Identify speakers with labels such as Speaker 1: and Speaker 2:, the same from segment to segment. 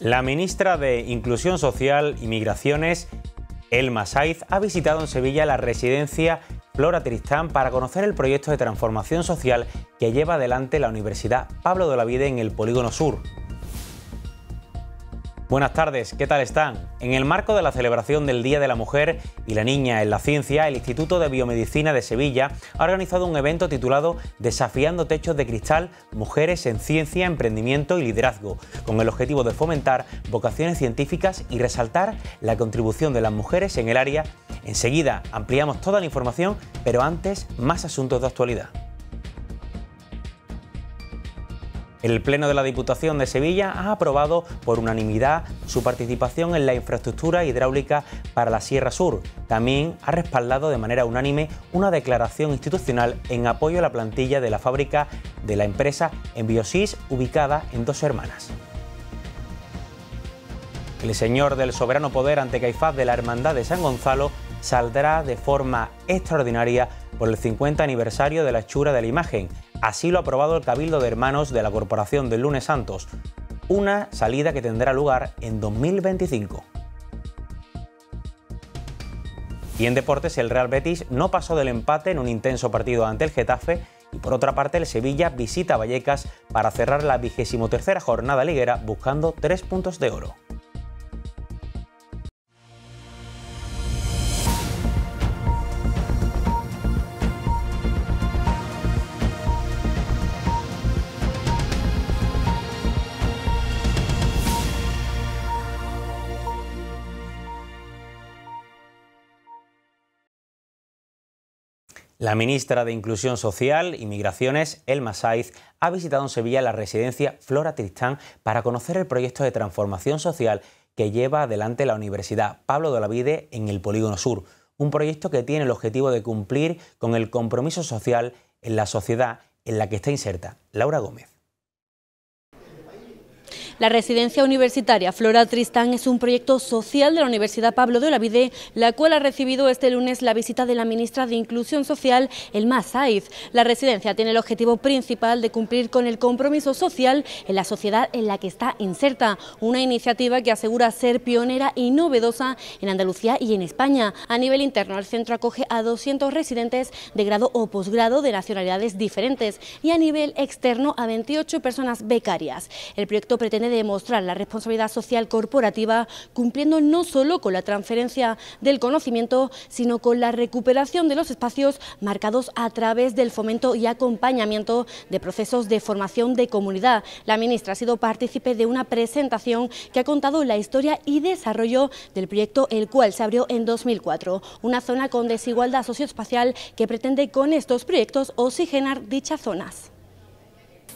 Speaker 1: La ministra de Inclusión Social y Migraciones, Elma Saiz, ha visitado en Sevilla la residencia Flora Tristán para conocer el proyecto de transformación social que lleva adelante la Universidad Pablo de Olavide en el Polígono Sur. Buenas tardes, ¿qué tal están? En el marco de la celebración del Día de la Mujer y la Niña en la Ciencia, el Instituto de Biomedicina de Sevilla ha organizado un evento titulado Desafiando Techos de Cristal, Mujeres en Ciencia, Emprendimiento y Liderazgo, con el objetivo de fomentar vocaciones científicas y resaltar la contribución de las mujeres en el área. Enseguida ampliamos toda la información, pero antes más asuntos de actualidad. El Pleno de la Diputación de Sevilla ha aprobado por unanimidad su participación en la infraestructura hidráulica para la Sierra Sur. También ha respaldado de manera unánime una declaración institucional en apoyo a la plantilla de la fábrica de la empresa Enviosis, ubicada en Dos Hermanas. El señor del soberano poder ante Caifás de la Hermandad de San Gonzalo saldrá de forma extraordinaria por el 50 aniversario de la hechura de la imagen Así lo ha aprobado el Cabildo de Hermanos de la Corporación del Lunes Santos, una salida que tendrá lugar en 2025. Y en deportes, el Real Betis no pasó del empate en un intenso partido ante el Getafe y por otra parte el Sevilla visita Vallecas para cerrar la 23 jornada liguera buscando tres puntos de oro. La ministra de Inclusión Social y Migraciones, Elma Saiz, ha visitado en Sevilla la residencia Flora Tristán para conocer el proyecto de transformación social que lleva adelante la Universidad Pablo de Olavide en el Polígono Sur, un proyecto que tiene el objetivo de cumplir con el compromiso social en la sociedad en la que está inserta. Laura Gómez.
Speaker 2: La residencia universitaria Flora Tristán es un proyecto social de la Universidad Pablo de Olavide, la cual ha recibido este lunes la visita de la ministra de Inclusión Social, Elma Saiz. La residencia tiene el objetivo principal de cumplir con el compromiso social en la sociedad en la que está inserta, una iniciativa que asegura ser pionera y novedosa en Andalucía y en España. A nivel interno, el centro acoge a 200 residentes de grado o posgrado de nacionalidades diferentes y a nivel externo a 28 personas becarias. El proyecto pretende demostrar la responsabilidad social corporativa, cumpliendo no solo con la transferencia del conocimiento, sino con la recuperación de los espacios marcados a través del fomento y acompañamiento de procesos de formación de comunidad. La ministra ha sido partícipe de una presentación que ha contado la historia y desarrollo del proyecto, el cual se abrió en 2004, una zona con desigualdad socioespacial que pretende con estos proyectos oxigenar dichas zonas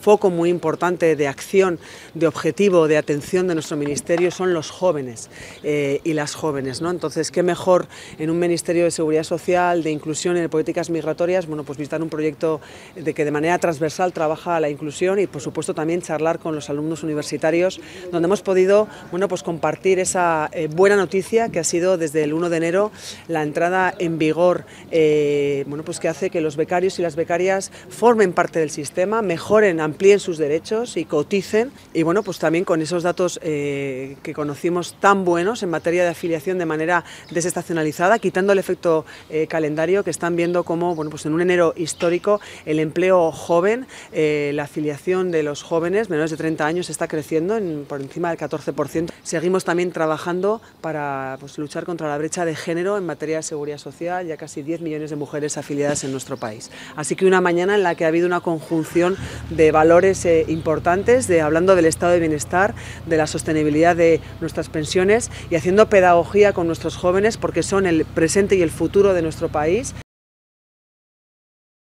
Speaker 3: foco muy importante de acción, de objetivo, de atención de nuestro ministerio son los jóvenes eh, y las jóvenes. ¿no? Entonces, ¿qué mejor en un ministerio de Seguridad Social, de Inclusión en Políticas Migratorias? Bueno, pues visitar un proyecto de que de manera transversal trabaja la inclusión y, por supuesto, también charlar con los alumnos universitarios, donde hemos podido bueno, pues compartir esa eh, buena noticia que ha sido desde el 1 de enero la entrada en vigor eh, bueno, pues que hace que los becarios y las becarias formen parte del sistema, mejoren, amplíen sus derechos y coticen. Y bueno, pues también con esos datos eh, que conocimos tan buenos en materia de afiliación de manera desestacionalizada, quitando el efecto eh, calendario, que están viendo cómo, bueno, pues en un enero histórico el empleo joven, eh, la afiliación de los jóvenes menores de 30 años está creciendo por encima del 14%. Seguimos también trabajando para pues, luchar contra la brecha de género en materia de seguridad social, ya casi 10 millones de mujeres afiliadas en nuestro país. Así que una mañana en la que ha habido una conjunción de valores eh, importantes, de, hablando del estado de bienestar, de la sostenibilidad de nuestras pensiones y haciendo pedagogía con nuestros jóvenes porque son el presente y el futuro de nuestro país.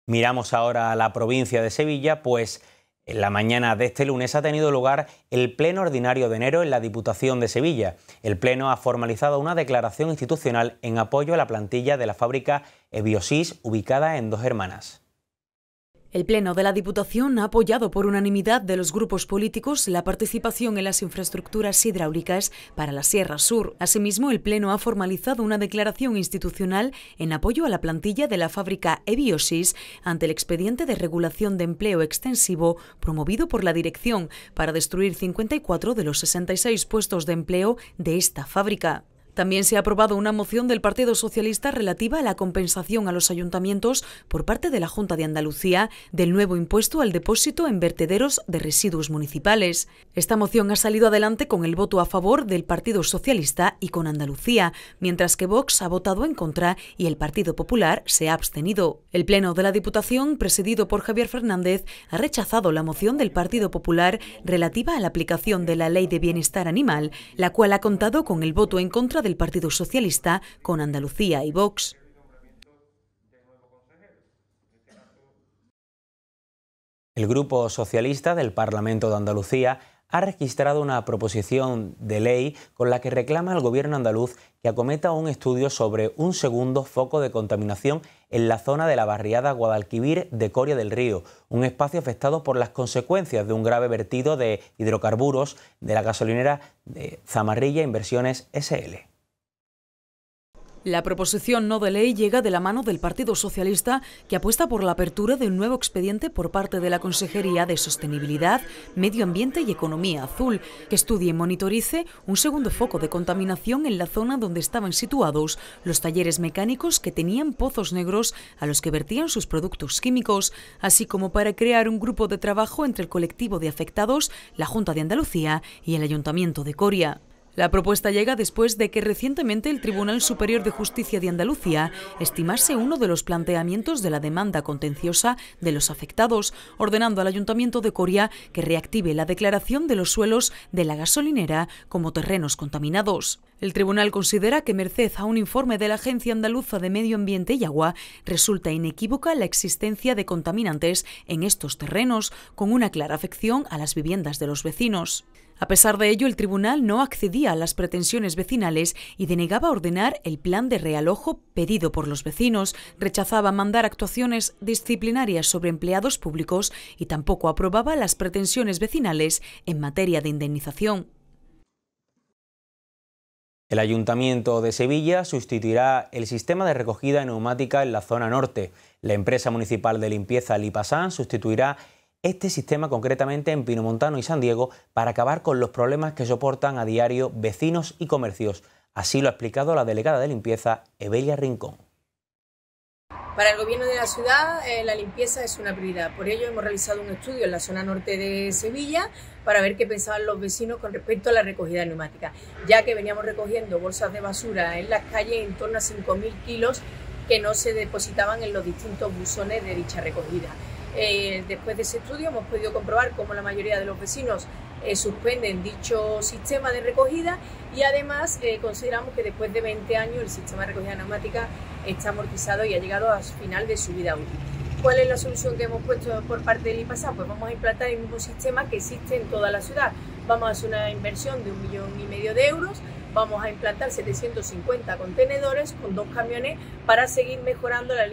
Speaker 1: Miramos ahora a la provincia de Sevilla, pues en la mañana de este lunes ha tenido lugar el Pleno Ordinario de enero en la Diputación de Sevilla. El Pleno ha formalizado una declaración institucional en apoyo a la plantilla de la fábrica Ebiosis ubicada en Dos Hermanas.
Speaker 4: El Pleno de la Diputación ha apoyado por unanimidad de los grupos políticos la participación en las infraestructuras hidráulicas para la Sierra Sur. Asimismo, el Pleno ha formalizado una declaración institucional en apoyo a la plantilla de la fábrica Ebiosis ante el expediente de regulación de empleo extensivo promovido por la Dirección para destruir 54 de los 66 puestos de empleo de esta fábrica. También se ha aprobado una moción del Partido Socialista relativa a la compensación a los ayuntamientos por parte de la Junta de Andalucía del nuevo impuesto al depósito en vertederos de residuos municipales. Esta moción ha salido adelante con el voto a favor del Partido Socialista y con Andalucía, mientras que Vox ha votado en contra y el Partido Popular se ha abstenido. El Pleno de la Diputación, presidido por Javier Fernández, ha rechazado la moción del Partido Popular relativa a la aplicación de la Ley de Bienestar Animal, la cual ha contado con el voto en contra del Partido Socialista con Andalucía y Vox.
Speaker 1: El Grupo Socialista del Parlamento de Andalucía ha registrado una proposición de ley con la que reclama al gobierno andaluz que acometa un estudio sobre un segundo foco de contaminación en la zona de la barriada Guadalquivir de Coria del Río, un espacio afectado por las consecuencias de un grave vertido de hidrocarburos de la gasolinera de Zamarrilla Inversiones SL.
Speaker 4: La proposición no de ley llega de la mano del Partido Socialista, que apuesta por la apertura de un nuevo expediente por parte de la Consejería de Sostenibilidad, Medio Ambiente y Economía Azul, que estudie y monitorice un segundo foco de contaminación en la zona donde estaban situados los talleres mecánicos que tenían pozos negros a los que vertían sus productos químicos, así como para crear un grupo de trabajo entre el colectivo de afectados, la Junta de Andalucía y el Ayuntamiento de Coria. La propuesta llega después de que recientemente el Tribunal Superior de Justicia de Andalucía estimase uno de los planteamientos de la demanda contenciosa de los afectados, ordenando al Ayuntamiento de Coria que reactive la declaración de los suelos de la gasolinera como terrenos contaminados. El tribunal considera que merced a un informe de la Agencia Andaluza de Medio Ambiente y Agua resulta inequívoca la existencia de contaminantes en estos terrenos, con una clara afección a las viviendas de los vecinos. A pesar de ello, el tribunal no accedía a las pretensiones vecinales y denegaba ordenar el plan de realojo pedido por los vecinos, rechazaba mandar actuaciones disciplinarias sobre empleados públicos y tampoco aprobaba las pretensiones vecinales en materia de indemnización.
Speaker 1: El Ayuntamiento de Sevilla sustituirá el sistema de recogida neumática en la zona norte. La empresa municipal de limpieza Lipasan sustituirá este sistema concretamente en Pinomontano y San Diego para acabar con los problemas que soportan a diario vecinos y comercios. Así lo ha explicado la delegada de limpieza Evelia Rincón.
Speaker 4: Para el gobierno de la ciudad eh, la limpieza es una prioridad. Por ello hemos realizado un estudio en la zona norte de Sevilla para ver qué pensaban los vecinos con respecto a la recogida neumática, ya que veníamos recogiendo bolsas de basura en las calles en torno a 5.000 kilos que no se depositaban en los distintos buzones de dicha recogida. Eh, después de ese estudio hemos podido comprobar cómo la mayoría de los vecinos eh, suspenden dicho sistema de recogida y además eh, consideramos que después de 20 años el sistema de recogida neumática está amortizado y ha llegado su final de su vida útil. ¿Cuál es la solución que hemos puesto por parte del IPASA? Pues vamos a implantar el mismo sistema que existe en toda la ciudad. Vamos a hacer una inversión de un millón y medio de euros, vamos a implantar 750 contenedores con dos camiones para seguir mejorando la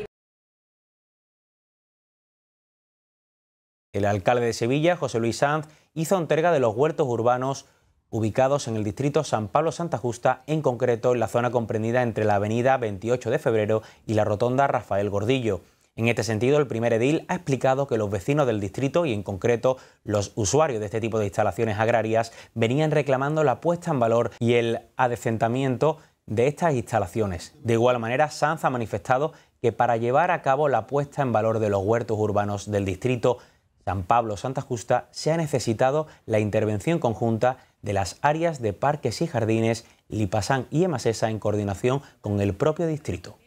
Speaker 1: El alcalde de Sevilla, José Luis Sanz, hizo entrega de los huertos urbanos ubicados en el distrito San Pablo Santa Justa, en concreto en la zona comprendida entre la avenida 28 de Febrero y la rotonda Rafael Gordillo. En este sentido, el primer edil ha explicado que los vecinos del distrito y en concreto los usuarios de este tipo de instalaciones agrarias venían reclamando la puesta en valor y el adecentamiento de estas instalaciones. De igual manera, Sanz ha manifestado que para llevar a cabo la puesta en valor de los huertos urbanos del distrito San Pablo Santa Justa se ha necesitado la intervención conjunta de las áreas de parques y jardines Lipasán y Emasesa en coordinación con el propio distrito.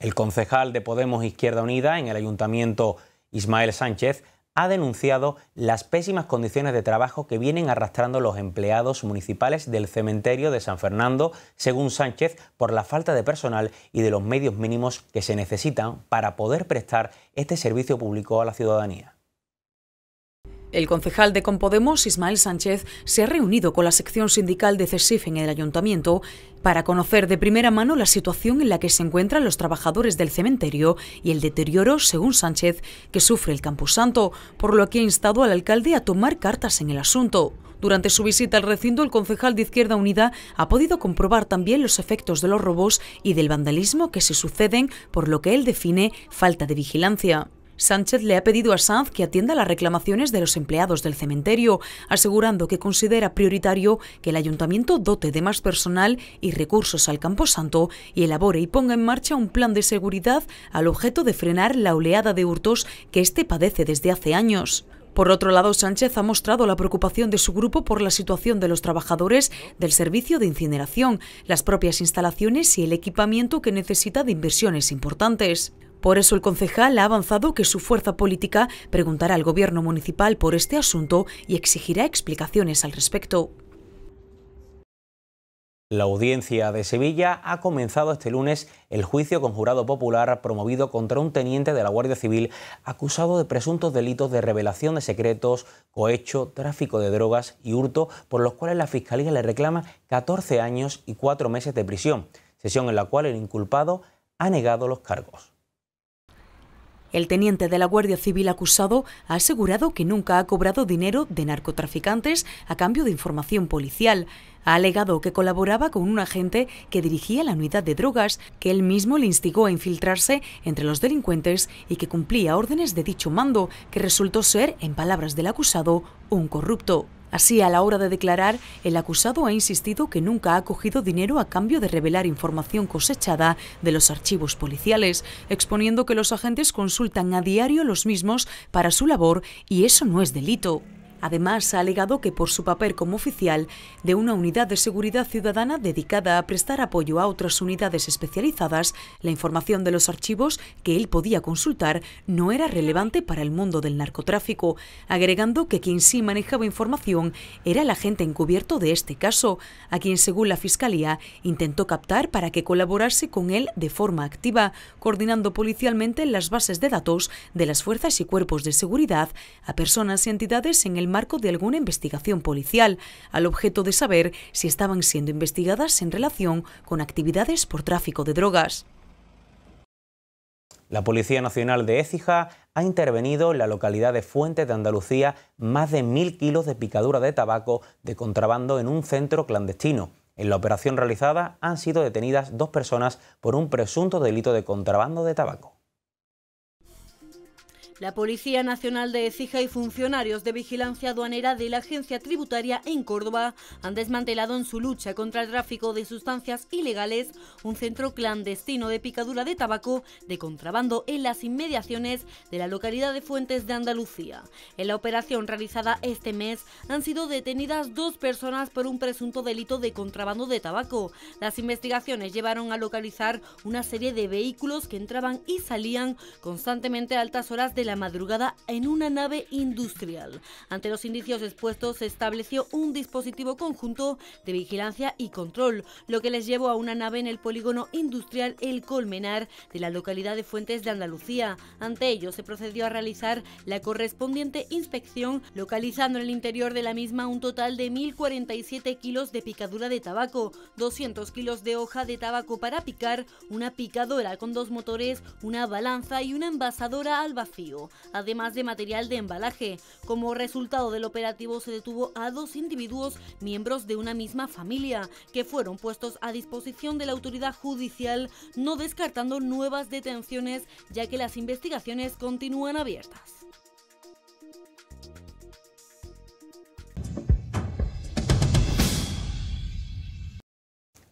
Speaker 1: El concejal de Podemos Izquierda Unida en el ayuntamiento Ismael Sánchez ha denunciado las pésimas condiciones de trabajo que vienen arrastrando los empleados municipales del cementerio de San Fernando, según Sánchez, por la falta de personal y de los medios mínimos que se necesitan para poder prestar este servicio público a la ciudadanía.
Speaker 4: El concejal de Compodemos, Ismael Sánchez, se ha reunido con la sección sindical de CESIF en el ayuntamiento para conocer de primera mano la situación en la que se encuentran los trabajadores del cementerio y el deterioro, según Sánchez, que sufre el Camposanto, por lo que ha instado al alcalde a tomar cartas en el asunto. Durante su visita al recinto, el concejal de Izquierda Unida ha podido comprobar también los efectos de los robos y del vandalismo que se suceden, por lo que él define falta de vigilancia. Sánchez le ha pedido a Sanz que atienda las reclamaciones de los empleados del cementerio, asegurando que considera prioritario que el ayuntamiento dote de más personal y recursos al Camposanto y elabore y ponga en marcha un plan de seguridad al objeto de frenar la oleada de hurtos que este padece desde hace años. Por otro lado, Sánchez ha mostrado la preocupación de su grupo por la situación de los trabajadores del servicio de incineración, las propias instalaciones y el equipamiento que necesita de inversiones importantes. Por eso el concejal ha avanzado que su fuerza política preguntará al gobierno municipal por este asunto y exigirá explicaciones al respecto.
Speaker 1: La audiencia de Sevilla ha comenzado este lunes el juicio con jurado popular promovido contra un teniente de la Guardia Civil acusado de presuntos delitos de revelación de secretos, cohecho, tráfico de drogas y hurto, por los cuales la Fiscalía le reclama 14 años y 4 meses de prisión, sesión en la cual el inculpado ha negado los cargos.
Speaker 4: El teniente de la Guardia Civil acusado ha asegurado que nunca ha cobrado dinero de narcotraficantes a cambio de información policial. Ha alegado que colaboraba con un agente que dirigía la unidad de drogas, que él mismo le instigó a infiltrarse entre los delincuentes y que cumplía órdenes de dicho mando, que resultó ser, en palabras del acusado, un corrupto. Así, a la hora de declarar, el acusado ha insistido que nunca ha cogido dinero a cambio de revelar información cosechada de los archivos policiales, exponiendo que los agentes consultan a diario los mismos para su labor y eso no es delito. Además, ha alegado que por su papel como oficial de una unidad de seguridad ciudadana dedicada a prestar apoyo a otras unidades especializadas, la información de los archivos que él podía consultar no era relevante para el mundo del narcotráfico, agregando que quien sí manejaba información era el agente encubierto de este caso, a quien según la Fiscalía intentó captar para que colaborase con él de forma activa, coordinando policialmente las bases de datos de las fuerzas y cuerpos de seguridad a personas y entidades en el marco de alguna investigación policial, al objeto de saber si estaban siendo investigadas en relación con actividades por tráfico de drogas.
Speaker 1: La Policía Nacional de Écija ha intervenido en la localidad de Fuentes de Andalucía más de mil kilos de picadura de tabaco de contrabando en un centro clandestino. En la operación realizada han sido detenidas dos personas por un presunto delito de contrabando de tabaco.
Speaker 2: La Policía Nacional de Ecija y funcionarios de vigilancia aduanera de la Agencia Tributaria en Córdoba han desmantelado en su lucha contra el tráfico de sustancias ilegales un centro clandestino de picadura de tabaco de contrabando en las inmediaciones de la localidad de Fuentes de Andalucía. En la operación realizada este mes han sido detenidas dos personas por un presunto delito de contrabando de tabaco. Las investigaciones llevaron a localizar una serie de vehículos que entraban y salían constantemente a altas horas de la madrugada en una nave industrial. Ante los indicios expuestos se estableció un dispositivo conjunto de vigilancia y control, lo que les llevó a una nave en el polígono industrial El Colmenar de la localidad de Fuentes de Andalucía. Ante ello se procedió a realizar la correspondiente inspección, localizando en el interior de la misma un total de 1.047 kilos de picadura de tabaco, 200 kilos de hoja de tabaco para picar, una picadora con dos motores, una balanza y una envasadora al vacío además de material de embalaje. Como resultado del operativo se detuvo a dos individuos, miembros de una misma familia, que fueron puestos a disposición de la autoridad judicial, no descartando nuevas detenciones, ya que las investigaciones continúan abiertas.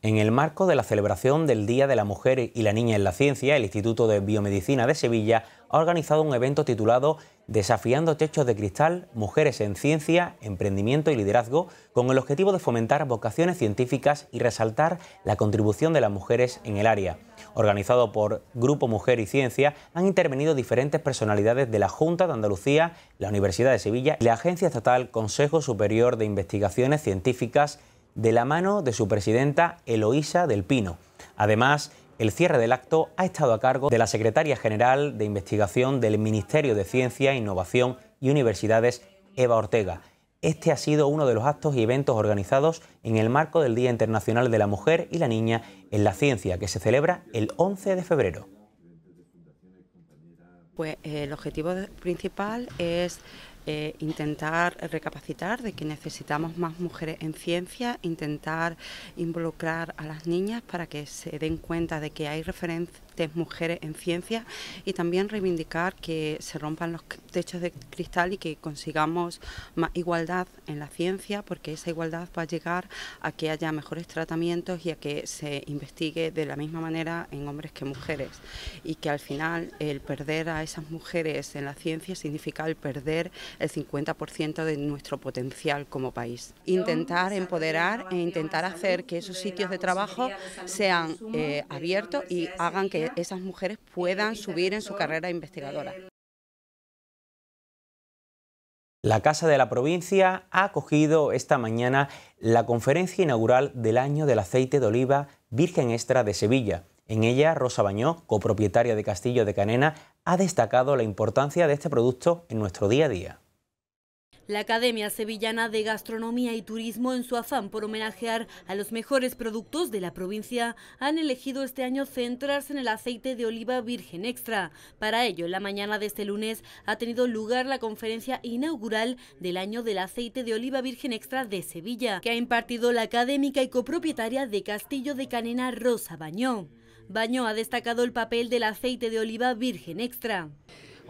Speaker 1: En el marco de la celebración del Día de la Mujer y la Niña en la Ciencia, el Instituto de Biomedicina de Sevilla ha organizado un evento titulado Desafiando Techos de Cristal, Mujeres en Ciencia, Emprendimiento y Liderazgo, con el objetivo de fomentar vocaciones científicas y resaltar la contribución de las mujeres en el área. Organizado por Grupo Mujer y Ciencia, han intervenido diferentes personalidades de la Junta de Andalucía, la Universidad de Sevilla y la Agencia Estatal Consejo Superior de Investigaciones Científicas de la mano de su presidenta Eloísa del Pino. Además, el cierre del acto ha estado a cargo de la Secretaria General de Investigación del Ministerio de Ciencia, Innovación y Universidades, Eva Ortega. Este ha sido uno de los actos y eventos organizados en el marco del Día Internacional de la Mujer y la Niña en la Ciencia, que se celebra el 11 de febrero.
Speaker 4: Pues eh, el objetivo principal es eh, intentar recapacitar de que necesitamos más mujeres en ciencia, intentar involucrar a las niñas para que se den cuenta de que hay referencias mujeres en ciencia y también reivindicar que se rompan los techos de cristal y que consigamos más igualdad en la ciencia porque esa igualdad va a llegar a que haya mejores tratamientos y a que se investigue de la misma manera en hombres que mujeres y que al final el perder a esas mujeres en la ciencia significa el perder el 50% de nuestro potencial como país. Intentar empoderar e intentar hacer que esos sitios de trabajo sean eh, abiertos y hagan que esas mujeres puedan subir en su carrera investigadora.
Speaker 1: La Casa de la Provincia ha acogido esta mañana la conferencia inaugural del año del aceite de oliva virgen extra de Sevilla. En ella, Rosa Bañó, copropietaria de Castillo de Canena, ha destacado la importancia de este producto en nuestro día a día.
Speaker 2: La Academia Sevillana de Gastronomía y Turismo, en su afán por homenajear a los mejores productos de la provincia, han elegido este año centrarse en el aceite de oliva virgen extra. Para ello, en la mañana de este lunes ha tenido lugar la conferencia inaugural del año del aceite de oliva virgen extra de Sevilla, que ha impartido la académica y copropietaria de Castillo de Canena, Rosa Bañó. Bañó ha destacado el papel del aceite de oliva virgen extra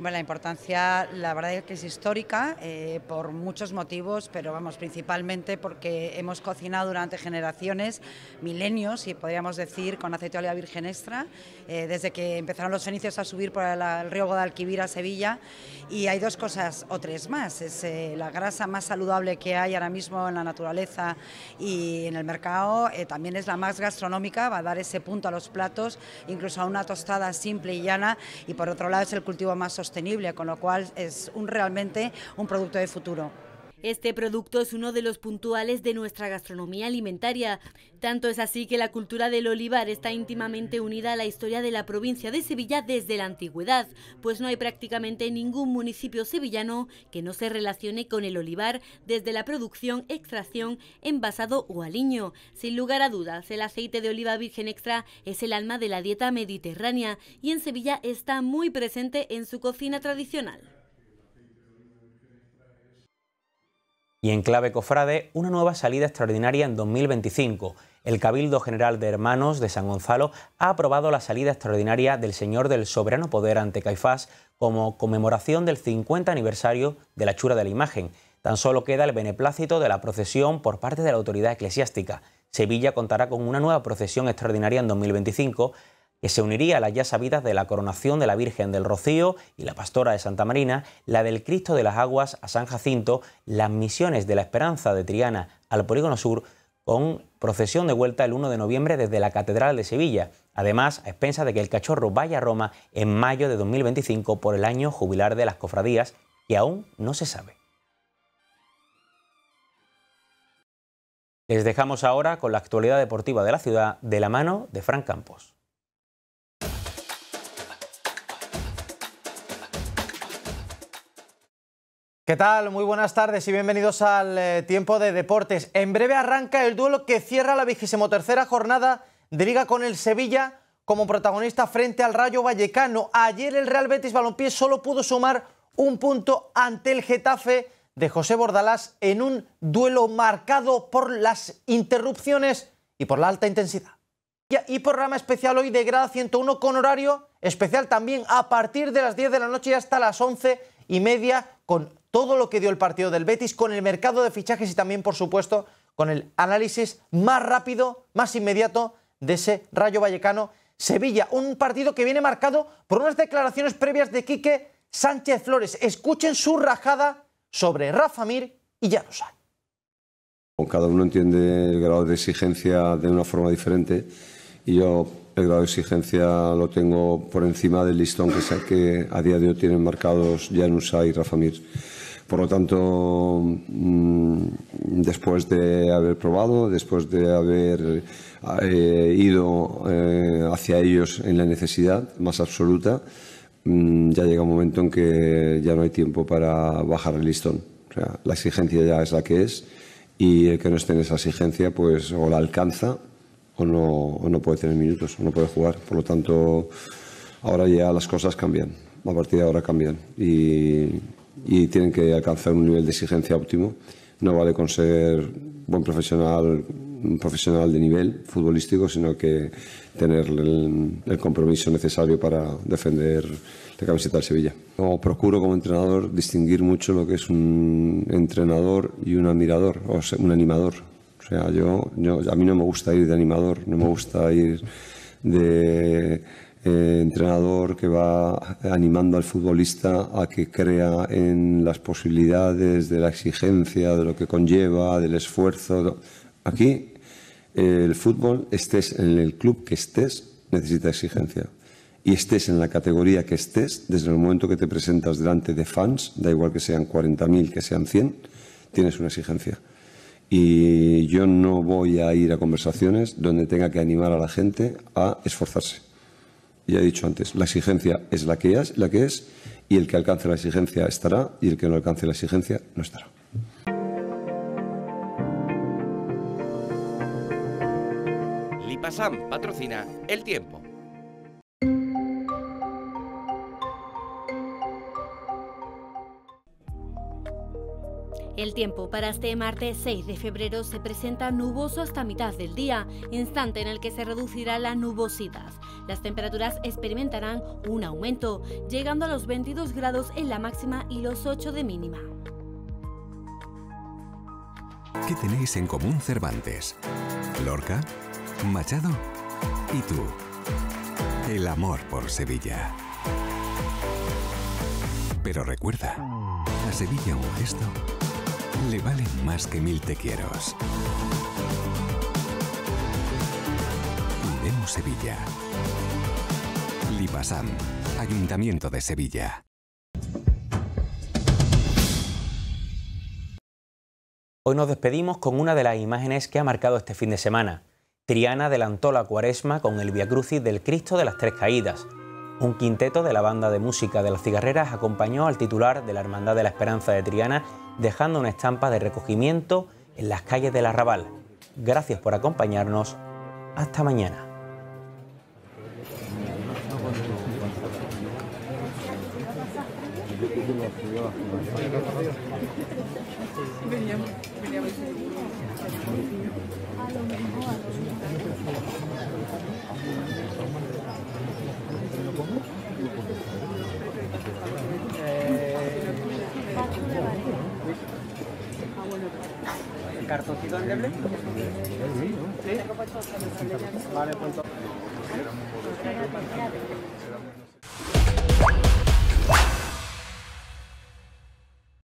Speaker 2: la importancia, la verdad es que es histórica eh, por muchos motivos, pero vamos, principalmente porque
Speaker 4: hemos cocinado durante generaciones, milenios, y podríamos decir, con aceite de oliva virgen extra, eh, desde que empezaron los fenicios a subir por el, río Guadalquivir a Sevilla. Y hay dos cosas o tres más: es eh, la grasa más saludable que hay ahora mismo en la naturaleza y en el mercado, también es la más gastronómica, va a dar ese punto a los platos, incluso a una tostada simple y llana, y por otro lado es el cultivo más sostenible sostenible, con lo cual es un, realmente un producto de futuro.
Speaker 2: Este producto es uno de los puntuales de nuestra gastronomía alimentaria. Tanto es así que la cultura del olivar está íntimamente unida a la historia de la provincia de Sevilla desde la antigüedad, pues no hay prácticamente ningún municipio sevillano que no se relacione con el olivar desde la producción, extracción, envasado o aliño. Sin lugar a dudas, el aceite de oliva virgen extra es el alma de la dieta mediterránea y en Sevilla está muy presente en su cocina tradicional.
Speaker 1: Y en clave cofrade, una nueva salida extraordinaria en 2025. El Cabildo General de Hermanos de San Gonzalo ha aprobado la salida extraordinaria del Señor del Soberano Poder ante Caifás como conmemoración del 50 aniversario de la chura de la imagen. Tan solo queda el beneplácito de la procesión por parte de la autoridad eclesiástica. Sevilla contará con una nueva procesión extraordinaria en 2025 que se uniría a las ya sabidas de la coronación de la Virgen del Rocío y la Pastora de Santa Marina, la del Cristo de las Aguas a San Jacinto, las misiones de la Esperanza de Triana al Polígono Sur, con procesión de vuelta el 1 de noviembre desde la Catedral de Sevilla, además a expensa de que el cachorro vaya a Roma en mayo de 2025 por el año jubilar de las cofradías, que aún no se sabe. Les dejamos ahora con la actualidad deportiva de la ciudad de la mano de Frank Campos. ¿Qué tal? Muy buenas tardes y bienvenidos al eh, tiempo de deportes. En breve arranca el duelo que cierra la tercera jornada de liga con el Sevilla como protagonista frente al Rayo Vallecano. Ayer el Real Betis Balompié solo pudo sumar un punto ante el Getafe de José Bordalás en un duelo marcado por las interrupciones y por la alta intensidad. Y programa especial hoy de grada 101 con horario especial también a partir de las 10 de la noche y hasta las 11 y media con todo lo que dio el partido del Betis con el mercado de fichajes y también, por supuesto, con el análisis más rápido, más inmediato de ese Rayo Vallecano Sevilla. Un partido que viene marcado por unas declaraciones previas de Quique Sánchez Flores. Escuchen su rajada sobre Rafa Mir y
Speaker 5: con Cada uno entiende el grado de exigencia de una forma diferente y yo el grado de exigencia lo tengo por encima del listón que, que a día de hoy tienen marcados Janusay y Rafa Mir por lo tanto, mm, después de haber probado, después de haber eh, ido eh, hacia ellos en la necesidad más absoluta, mm, ya llega un momento en que ya no hay tiempo para bajar el listón. la exigencia ya es la que es y el que no esté en esa exigencia, pues o la alcanza o no, o no puede tener minutos, o no puede jugar. Por lo tanto, ahora ya las cosas cambian. A partir de ahora cambian. Y y tienen que alcanzar un nivel de exigencia óptimo. No vale con ser buen profesional, un profesional de nivel futbolístico, sino que tener el, compromiso necesario para defender la camiseta del Sevilla. procuro como entrenador distinguir mucho lo que es un entrenador y un admirador, o sea, un animador. O sea, a mí no me gusta ir de animador, no me gusta ir de eh, entrenador que va animando al futbolista a que crea en las posibilidades de la exigencia, de lo que conlleva, del esfuerzo. Aquí eh, el fútbol, estés en el club que estés, necesita exigencia. Y estés en la categoría que estés, desde el momento que te presentas delante de fans, da igual que sean 40.000, que sean 100, tienes una exigencia. Y yo no voy a ir a conversaciones donde tenga que animar a la gente a esforzarse ya he dicho antes, la exigencia es la que es, la que es y el que alcance la exigencia estará y el que no alcance la exigencia no estará.
Speaker 1: Lipasam patrocina El Tiempo.
Speaker 2: tiempo para este martes 6 de febrero se presenta nuboso hasta mitad del día, instante en el que se reducirá la nubosidad. Las temperaturas experimentarán un aumento, llegando a los 22 grados en la máxima y los 8 de mínima.
Speaker 5: ¿Qué tenéis en común Cervantes? Lorca, Machado y tú. El amor por Sevilla. Pero recuerda, la Sevilla un gesto le valen más que mil te quiero. Sevilla. Lipasam, Ayuntamiento de Sevilla.
Speaker 1: Hoy nos despedimos con una de las imágenes que ha marcado este fin de semana. Triana adelantó la cuaresma con el Via Crucis del Cristo de las Tres Caídas, un quinteto de la banda de música de las cigarreras acompañó al titular de la Hermandad de la Esperanza de Triana, dejando una estampa de recogimiento en las calles del Arrabal. Gracias por acompañarnos. Hasta mañana.
Speaker 3: ¿Cartocito endeble? Sí.
Speaker 1: Vale, pues...